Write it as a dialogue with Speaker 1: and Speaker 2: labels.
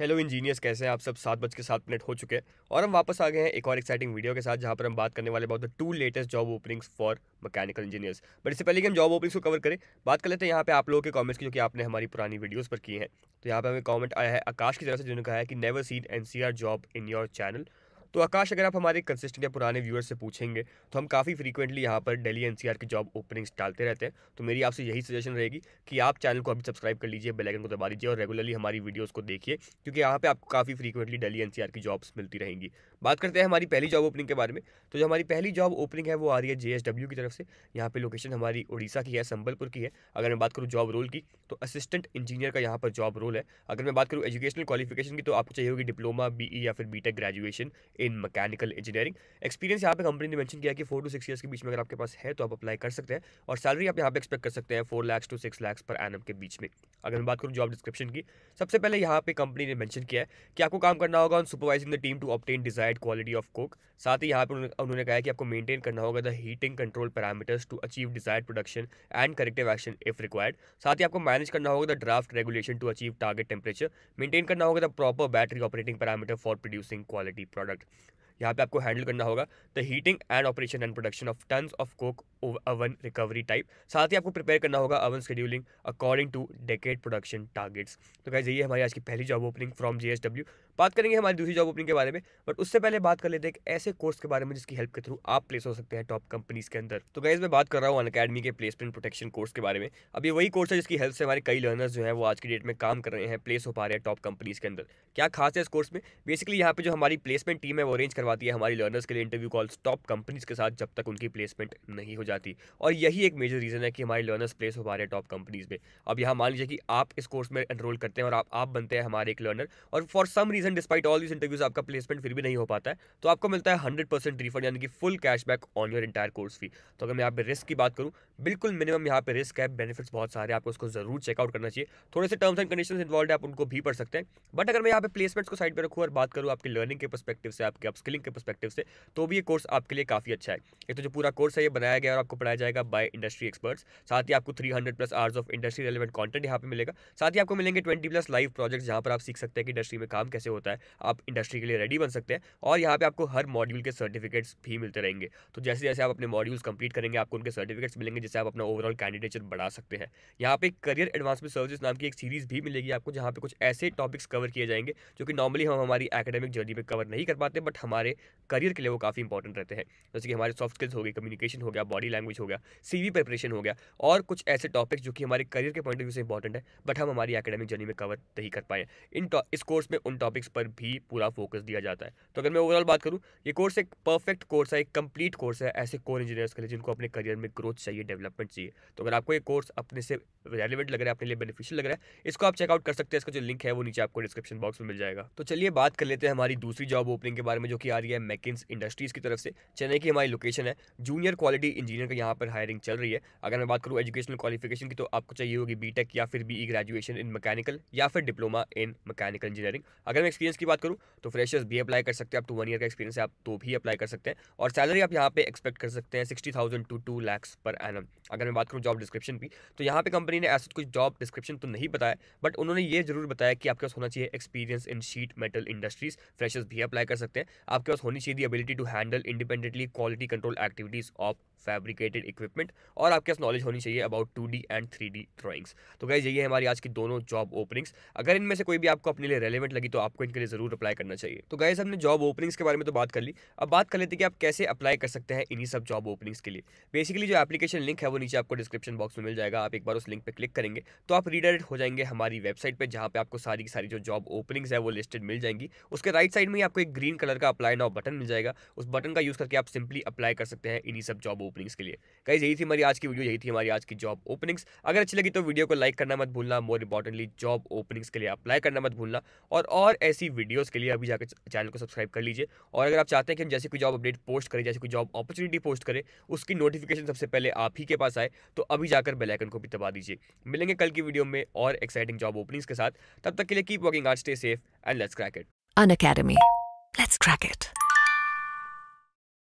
Speaker 1: hello engineers कैसे हैं आप सब सात बज के सात मिनट हो चुके हैं और हम वापस आ गए हैं एक और एक्साइटिंग वीडियो के साथ जहां पर हम बात करने वाले about the two latest job openings for mechanical engineers but इससे पहले कि हम जॉब ओपनिंग्स को कवर करें बात कर लेते हैं यहाँ पे आप लोगों के कॉमेंट्स की जो कि आपने हमारी पुरानी वीडियोज़ पर किए हैं तो यहाँ पर हमें कॉमेंट आया है आकाश की तरफ से जिन्होंने कहा है कि never seen an job in your channel तो आकाश अगर आप हमारे कंसिस्टेंट या पुराने व्यूअर्स से पूछेंगे तो हम काफ़ी फ्रीक्वेंटली यहाँ पर डेली एन की जॉब ओपनिंग्स डालते रहते हैं तो मेरी आपसे यही सजेशन रहेगी कि आप चैनल को अभी सब्सक्राइब कर लीजिए बेलाइकन को दबा दीजिए और रेगुलरली हमारी वीडियोज़ को देखिए क्योंकि यहाँ पर आपको काफ़ी फ्रीक्वेंटली डेली एन की जॉब्स मिलती रहेंगी बात करते हैं हमारी पहली जॉब ओपनिंग के बारे में तो जो हमारी पहली जॉब ओपनिंग है वो आ रही है जे की तरफ से यहाँ पर लोकेशन हमारी उड़ीसा की है संबलपुर की है अगर मैं बात करूँ जॉब रोल की तो असिस्टेंट इंजीनियर का यहाँ पर जॉब रोल है अगर मैं बात करूँ एजुकेशनल क्वालिफिकेशन की तो आपको चाहिए होगी डिप्लोमा बी e या फिर B graduation in mechanical engineering experience यहाँ पे कंपनी ने मैंशन किया कि फोर टू सिक्स ईयर्स के बीच में अगर आपके पास है तो आप अप्लाई कर सकते हैं और सैलरी आप यहाँ पे एक्सपेक्ट कर सकते हैं four lakhs to six lakhs पर एन के बीच में अगर मैं बात करूँ जॉब डिस्क्रिप्शन की सबसे पहले यहाँ पे कंपनी ने मैंशन किया है कि आपको काम करना होगा on supervising the team to obtain desired quality of coke साथ ही यहाँ पर उन्होंने कहा कि आपको मेंटेन करना होगा the heating control parameters to achieve desired production and corrective action if required साथ ही आपको मैनेज करना होगा the draft regulation to achieve target temperature maintain करना होगा the proper battery operating parameter for producing quality product यहाँ पे आपको हैंडल करना होगा the heating and operation and production of tons of coke oven recovery type साथ ही आपको प्रिपेयर करना होगा oven scheduling according to decade production targets तो कह ये हमारी आज की पहली जॉब ओपनिंग फ्रॉम जी बात करेंगे हमारी दूसरी जॉब ओपनिंग के बारे में बट उससे पहले बात कर लेते हैं एक ऐसे कोर्स के बारे में जिसकी हेल्प के थ्रू आप प्लेस हो सकते हैं टॉप कंपनीज के अंदर तो गाइज मैं बात कर रहा हूँ अनकेडमी के प्लेसमेंट प्रोटेक्शन कोर्स के बारे में अब ये वही कोर्स है जिसकी हेल्प से हमारे कई लर्नर्स जो है वो आज की डेट में काम कर रहे हैं प्लेस हो पा रहे हैं टॉप कंपनीज के अंदर क्या खास है इस कोर्स में बेसिकली यहाँ पे जो हमारी प्लेसमेंट टीम है वो अरेंज करवाती है हमारी लर्नर्स के लिए इंटरव्यू कॉल्स टॉप कंपनीज के साथ जब तक उनकी प्लेसमेंट नहीं हो जाती और यही एक मेजर रीज़न है कि हमारे लर्नर्स प्लेस हो पा रहे हैं टॉप कंपनीज़ में अब यहाँ मान लीजिए कि आप इस कोर्स में एनरोल करते हैं और आप आप बनते हैं हमारे एक लर्नर और for some reason despite all this interviews आपका प्लेसमेंट फिर भी नहीं हो पाता है तो आपको मिलता है हंड्रेड परसेंट रिफंड यानी कि full cashback on your entire course fee तो अगर मैं यहाँ पर रिस्क की बात करूँ बिल्कुल मिनिमम यहाँ पर रिस्क है बेनिफिट्स बहुत सारे आपको उसको ज़रूर चेकआउट करना चाहिए थोड़े से टर्म्स एंड कंडीशन इन्वॉल्व है आप उनको भी पढ़ सकते हैं बट अगर मैं यहाँ पर प्लेसमेंट्स को साइड पर रखूँ और बात करूँ आपकी लर्निंग के परस्पेक्टिव से आपके अपस्किलिंग के परस्पेक्टिव से तो भी ये कोर्स आपके लिए काफ़ी अच्छा है एक तो जो पूरा कोर्स है ये बनाया गया और आपको पढ़ाया जाएगा बाय इंडस्ट्री एक्सपर्ट्स साथ ही आपको 300 plus hours of industry relevant content यहाँ पे मिलेगा साथ ही आपको मिलेंगे 20 प्लस लाइव प्रोजेक्ट्स जहाँ पर आप सीख सकते हैं कि इंडस्ट्री में काम कैसे होता है आप इंडस्ट्री के लिए रेडी बन सकते हैं और यहाँ पर आपको हर मॉड्यूल के सर्टिफिकेट्स भी मिलते रहेंगे तो जैसे जैसे आप अपने मॉड्यूल्स कंप्लीट करेंगे आपको उनके सर्टिफिकेट्स मिलेंगे जिससे आप अपना ओवरऑल कैंडिडेचर बढ़ा सकते हैं यहाँ पे करियर एडवांसमेंट सर्विस नाम की एक सीरीज भी मिलेगी आपको जहाँ पर कुछ ऐसे टॉपिक्स कवर किए जाएंगे जो कि नॉर्मली हम हमारी एकेडमिक जर्नी में कवर नहीं कर पाते बट हमारे करियर के लिए वो काफ़ी इंपॉर्टेंट रहते हैं जैसे कि हमारे सॉफ्ट स्किल्स हो गए कम्युनिकेशन हो गया बॉडी बॉडी लैंग्वेज हो गया सी प्रिपरेशन हो गया और कुछ ऐसे टॉपिक्स जो कि हमारे करियर के पॉइंट ऑफ व्यू से इंपॉर्टेंट है बट हम हमारी एकेडमिक जर्नी में कवर नहीं कर पाए इन इस कोर्स में उन टॉपिक्स पर भी पूरा फोकस दिया जाता है तो अगर मैं ओवरऑल बात करूँ ये कोर्स एक परफेक्ट कोर्स है एक कंप्लीट कोर्स है ऐसे कोर इंजीनियर्स के लिए जिनको अपने करियर में ग्रोथ चाहिए डेवलपमेंट चाहिए तो अगर आपको ये कोर्स अपने से रेलिवेंट लग रहा है अपने लिए बेनिफिशियल लग रहा है इसको आप चेकआउट कर सकते हैं इसका जो लिंक है वो नीचे आपको डिस्क्रिप्शन बॉक्स में मिल जाएगा तो चलिए बात कर लेते हैं हमारी दूसरी जॉब ओपनिंग के बारे में जो कि आ रही है मैकिन्स इंडस्ट्रीज़ की तरफ से चेन्नई की हमारी लोकेशन है जूनियर क्वालिटी इंजीनियर पोजीशन का यहाँ पर हायरिंग चल रही है अगर मैं बात करूँ एजुकेशनल क्वालिफिकेशन की तो आपको चाहिए होगी बी टेक या फिर बी ग्रेजुएशन इन मैकेनिकल या फिर डिप्लोमा इन मैकेनिकल इंजीनियरिंग अगर मैं एक्सपीरियंस की बात करूँ तो फ्रेशर्स भी अप्लाई कर सकते हैं आप टू वन ईयर का एक्सपीरियंस है आप तो भी अप्लाई कर सकते हैं और सैलरी आप यहाँ पे एक्सपेक्ट कर सकते हैं sixty thousand to two lakhs पर एनम अगर मैं बात करूँ जॉब डिस्क्रिप्शन की तो यहाँ पे कंपनी ने ऐसा तो कुछ जॉब डिस्क्रिप्शन तो नहीं बताया बट उन्होंने ये जरूर बताया कि आपके पास होना चाहिए experience in sheet metal industries freshers भी अप्लाई कर सकते हैं आपके पास होनी चाहिए the ability to handle independently quality control activities of fabric fabricated equipment और आपके पास नॉलेज होनी चाहिए about two and three D drawings तो गाइज यही है हमारी आज की दोनों जॉब ओपनिंग्स अगर इनमें से कोई भी आपको अपने लिए रेलिवेंट लगी तो आपको इनके लिए जरूर अप्लाई करना चाहिए तो गाइज हमने जॉब ओपनिंग्स के बारे में तो बात कर ली अब बात कर लेते कि आप कैसे अप्लाई कर सकते हैं इन्हीं सब जॉब ओपनिंग्स के लिए बेसिकली जो एप्लीकेशन लिंक है वो नीचे आपको डिस्क्रिप्शन बॉक्स में मिल जाएगा आप एक बार उस लिंक पर क्लिक करेंगे तो आप रीडायरेक्ट हो जाएंगे हमारी वेबसाइट पर जहाँ पर आपको सारी की सारी जो जॉब ओपनिंग्स है वो लिस्टेड मिल जाएंगी उसके राइट साइड में ही आपको एक ग्रीन कलर का अप्लाई नाउ बटन मिल जाएगा उस बटन का यूज़ करके आप सिंपली अप्लाई कर सकते हैं इन्हीं सब जॉब ओपनिंग के लिए कहीं यही थी हमारी आज की वीडियो यही थी हमारी आज की जॉब ओपनिंग्स अगर अच्छी लगी तो वीडियो को लाइक करना मत भूलना मोर इंपॉर्टेंटली जॉब ओपनिंग्स के लिए अप्लाई करना मत भूलना और और ऐसी वीडियोस के लिए अभी जाकर चैनल को सब्सक्राइब कर लीजिए और अगर आप चाहते हैं कि हम जैसे कोई जॉब अपडेट पोस्ट करें जैसे कोई जॉब अपॉर्चुनिटी पोस्ट करें उसकी नोटिफिकेशन सबसे पहले आप ही के पास आए तो अभी जाकर बेलाइकन को भी दबा दीजिए मिलेंगे कल की वीडियो में और एक्साइटिंग जॉब ओपनिंग्स के साथ तब तक के लिए keep working or stay safe and let's crack it Unacademy let's crack it